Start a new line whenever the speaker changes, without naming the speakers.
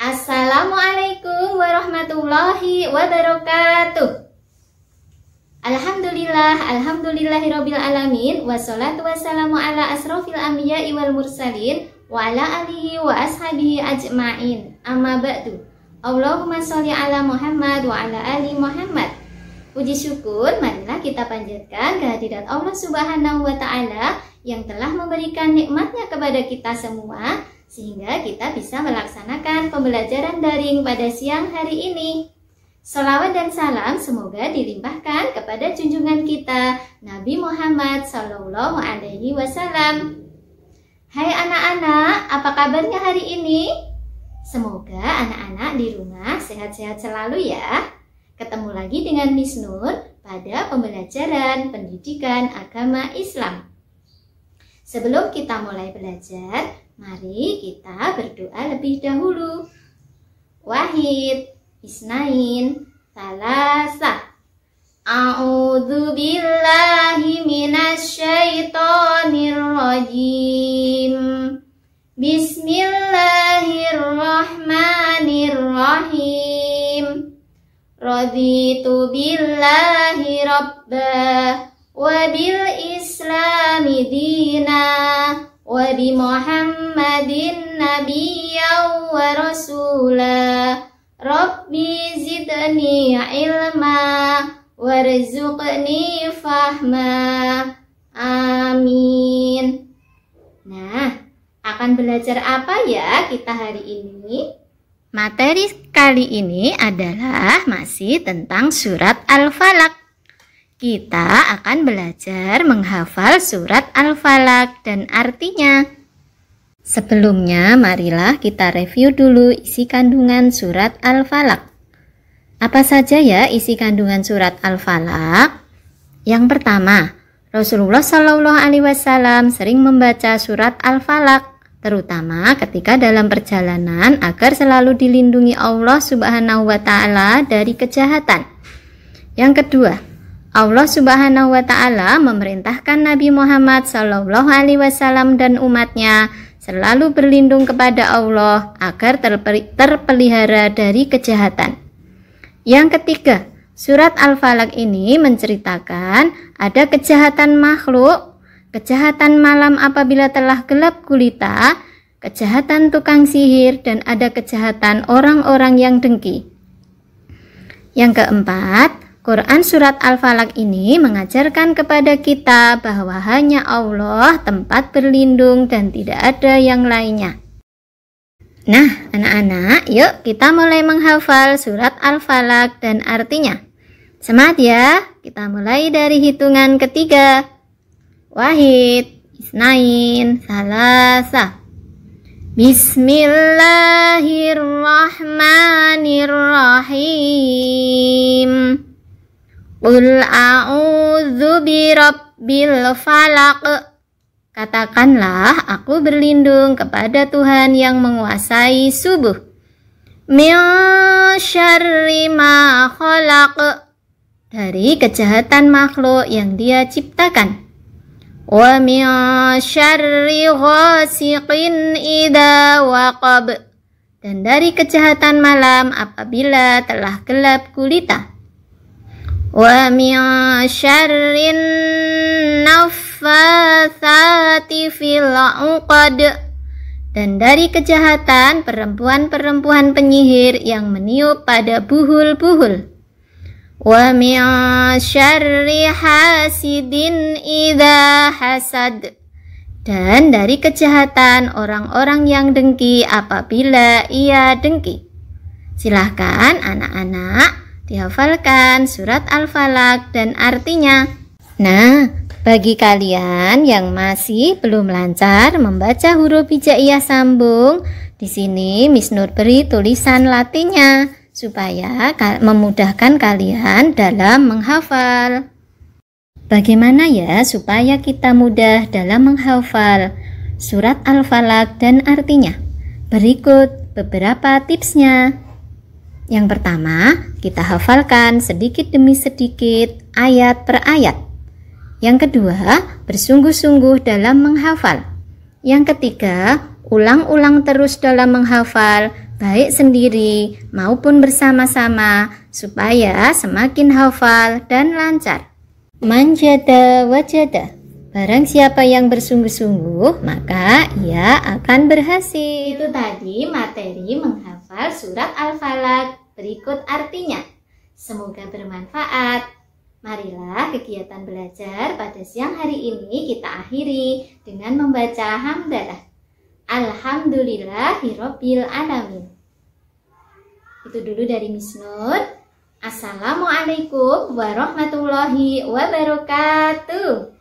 Assalamualaikum warahmatullahi wabarakatuh Alhamdulillah, alhamdulillahirabbil alamin wassalatu wassalamu ala asrofil anbiya'i wal mursalin wa ala alihi wa ashabihi ajmain. Amma ba'du. Allahumma sholli ala Muhammad wa ala ali Muhammad. Puji syukur marilah kita panjatkan kehadirat Allah Subhanahu wa taala yang telah memberikan nikmatnya kepada kita semua sehingga kita bisa melaksanakan pembelajaran daring pada siang hari ini. Salawat dan salam semoga dilimpahkan kepada junjungan kita Nabi Muhammad Sallallahu Alaihi Wasallam. Hai anak-anak, apa kabarnya hari ini? Semoga anak-anak di rumah sehat-sehat selalu ya. Ketemu lagi dengan Miss Nur pada pembelajaran pendidikan agama Islam. Sebelum kita mulai belajar, mari kita berdoa lebih dahulu. Wahid, Isnain, Salasah. A'udzu billahi minasy rajim. Bismillahirrahmanirrahim. Raditu billahi rabba wa bil islami dina wa bi muhammadin nabiyya wa rasula rabbi zidni ilma warzuqni fahma amin nah akan belajar apa ya kita hari ini Materi kali ini adalah masih tentang surat Al-Falak. Kita akan belajar menghafal surat Al-Falak dan artinya. Sebelumnya, marilah kita review dulu isi kandungan surat Al-Falak. Apa saja ya isi kandungan surat Al-Falak? Yang pertama, Rasulullah Shallallahu Alaihi Wasallam sering membaca surat Al-Falak terutama ketika dalam perjalanan agar selalu dilindungi Allah Subhanahu wa taala dari kejahatan. Yang kedua, Allah Subhanahu wa taala memerintahkan Nabi Muhammad saw alaihi wasallam dan umatnya selalu berlindung kepada Allah agar terpelihara dari kejahatan. Yang ketiga, surat Al-Falaq ini menceritakan ada kejahatan makhluk kejahatan malam apabila telah gelap gulita, kejahatan tukang sihir, dan ada kejahatan orang-orang yang dengki. Yang keempat, Quran Surat Al-Falak ini mengajarkan kepada kita bahwa hanya Allah tempat berlindung dan tidak ada yang lainnya. Nah, anak-anak, yuk kita mulai menghafal surat Al-Falak dan artinya. Semangat ya, kita mulai dari hitungan ketiga wahid isnain salasa Bismillahirrahmanirrahim Qul a'udzu birabbil falaq Katakanlah aku berlindung kepada Tuhan yang menguasai subuh min syarri ma khalaq dari kejahatan makhluk yang dia ciptakan. ومن شر غاسقin إذا وقب dan dari kejahatan malam apabila telah gelap gulita wa min syarrin naffatsati fil dan dari kejahatan perempuan-perempuan penyihir yang meniup pada buhul-buhul ومن شر hasidin idha hasad dan dari kejahatan orang-orang yang dengki apabila ia dengki. Silahkan anak-anak dihafalkan surat Al-Falak dan artinya. Nah, bagi kalian yang masih belum lancar membaca huruf hijaiyah sambung, di sini Miss Nur beri tulisan latinnya supaya memudahkan kalian dalam menghafal. Bagaimana ya supaya kita mudah dalam menghafal surat Al-Falaq dan artinya? Berikut beberapa tipsnya. Yang pertama, kita hafalkan sedikit demi sedikit ayat per ayat. Yang kedua, bersungguh-sungguh dalam menghafal. Yang ketiga, ulang-ulang terus dalam menghafal baik sendiri maupun bersama-sama, supaya semakin hafal dan lancar. Manjada wajada. Barang siapa yang bersungguh-sungguh, maka ia akan berhasil. Itu tadi materi menghafal surat al falak Berikut artinya. Semoga bermanfaat. Marilah kegiatan belajar pada siang hari ini kita akhiri dengan membaca hamdalah. Alhamdulillahirobbil alamin. Itu dulu dari Miss Nur. Assalamualaikum warahmatullahi wabarakatuh.